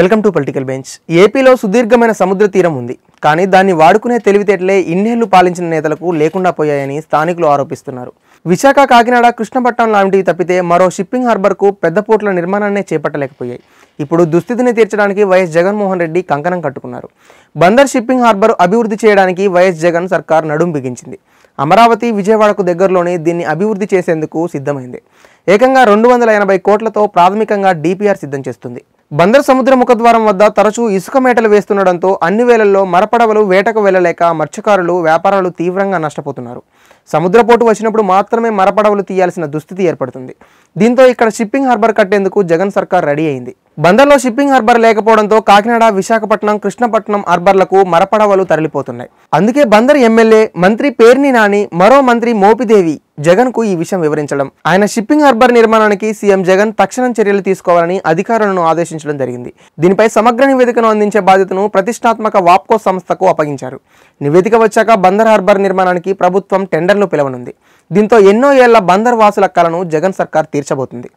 welcome to political bench ఏపీలో సుదీర్ఘమైన సముద్ర తీరం ఉంది కానీ దాన్ని వాడుకునే తెలివితేటలే ఇన్నేళ్లు పాలించిన నేతలకు లేకుండా పోయాయని స్థానికులు ఆరోపిస్తున్నారు విశాఖ కాకినాడ కృష్ణపట్నం లాంటివి తప్పితే మరో షిప్పింగ్ హార్బర్కు పెద్ద పోర్టుల నిర్మాణాన్నే చేపట్టలేకపోయాయి ఇప్పుడు దుస్థితిని తీర్చడానికి వైఎస్ జగన్మోహన్ రెడ్డి కంకణం కట్టుకున్నారు బందర్ షిప్పింగ్ హార్బర్ అభివృద్ధి చేయడానికి వైఎస్ జగన్ సర్కార్ నడుం బిగించింది అమరావతి విజయవాడకు దగ్గరలోనే దీన్ని అభివృద్ధి చేసేందుకు సిద్ధమైంది ఏకంగా రెండు వందల ఎనభై కోట్లతో ప్రాథమికంగా డిపిఆర్ సిద్ధం చేస్తుంది బందర్ సముద్ర ముఖద్వారం వద్ద తరచూ ఇసుక మేటలు వేస్తుండడంతో అన్ని వేళల్లో మరపడవలు వేటకు వెళ్లలేక మత్స్యకారులు వ్యాపారాలు తీవ్రంగా నష్టపోతున్నారు సముద్రపోటు వచ్చినప్పుడు మాత్రమే మరపడవలు తీయాల్సిన దుస్థితి ఏర్పడుతుంది దీంతో ఇక్కడ షిప్పింగ్ హార్బర్ కట్టేందుకు జగన్ సర్కార్ రెడీ అయింది బందర్లో షిప్పింగ్ హార్బర్ లేకపోవడంతో కాకినాడ విశాఖపట్నం కృష్ణపట్నం హార్బర్లకు మరపడవలు తరలిపోతున్నాయి అందుకే బందర్ ఎమ్మెల్యే మంత్రి పేర్ని నాని మరో మంత్రి మోపిదేవి జగన్ కు ఈ విషయం వివరించడం ఆయన షిప్పింగ్ హార్బర్ నిర్మాణానికి సీఎం జగన్ తక్షణం చర్యలు తీసుకోవాలని అధికారులను ఆదేశించడం జరిగింది దీనిపై సమగ్ర నివేదికను అందించే బాధ్యతను ప్రతిష్టాత్మక వాప్కో సంస్థకు అప్పగించారు నివేదిక వచ్చాక బందర్ హార్బర్ నిర్మాణానికి ప్రభుత్వం టెండర్లు పిలవనుంది దీంతో ఎన్నో ఏళ్ల బందర్ వాసుల కళను జగన్ సర్కార్ తీర్చబోతుంది